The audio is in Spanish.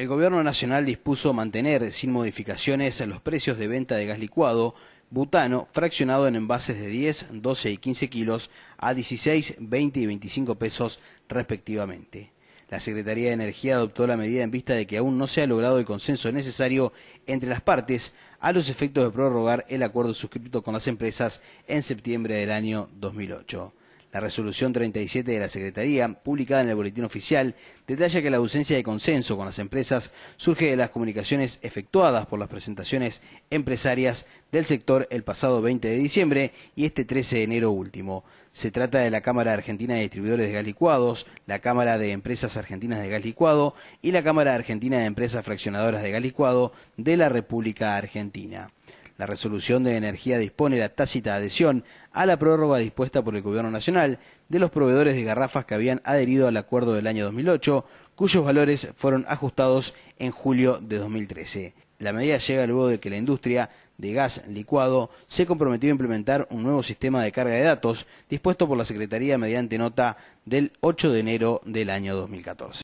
El Gobierno Nacional dispuso mantener sin modificaciones los precios de venta de gas licuado butano fraccionado en envases de 10, 12 y 15 kilos a 16, 20 y 25 pesos respectivamente. La Secretaría de Energía adoptó la medida en vista de que aún no se ha logrado el consenso necesario entre las partes a los efectos de prorrogar el acuerdo suscrito con las empresas en septiembre del año 2008. La resolución 37 de la Secretaría, publicada en el Boletín Oficial, detalla que la ausencia de consenso con las empresas surge de las comunicaciones efectuadas por las presentaciones empresarias del sector el pasado 20 de diciembre y este 13 de enero último. Se trata de la Cámara Argentina de Distribuidores de Gas Licuados, la Cámara de Empresas Argentinas de Gas Licuado y la Cámara Argentina de Empresas Fraccionadoras de Gas Licuado de la República Argentina. La resolución de energía dispone la tácita adhesión a la prórroga dispuesta por el Gobierno Nacional de los proveedores de garrafas que habían adherido al acuerdo del año 2008, cuyos valores fueron ajustados en julio de 2013. La medida llega luego de que la industria de gas licuado se comprometió a implementar un nuevo sistema de carga de datos dispuesto por la Secretaría mediante nota del 8 de enero del año 2014.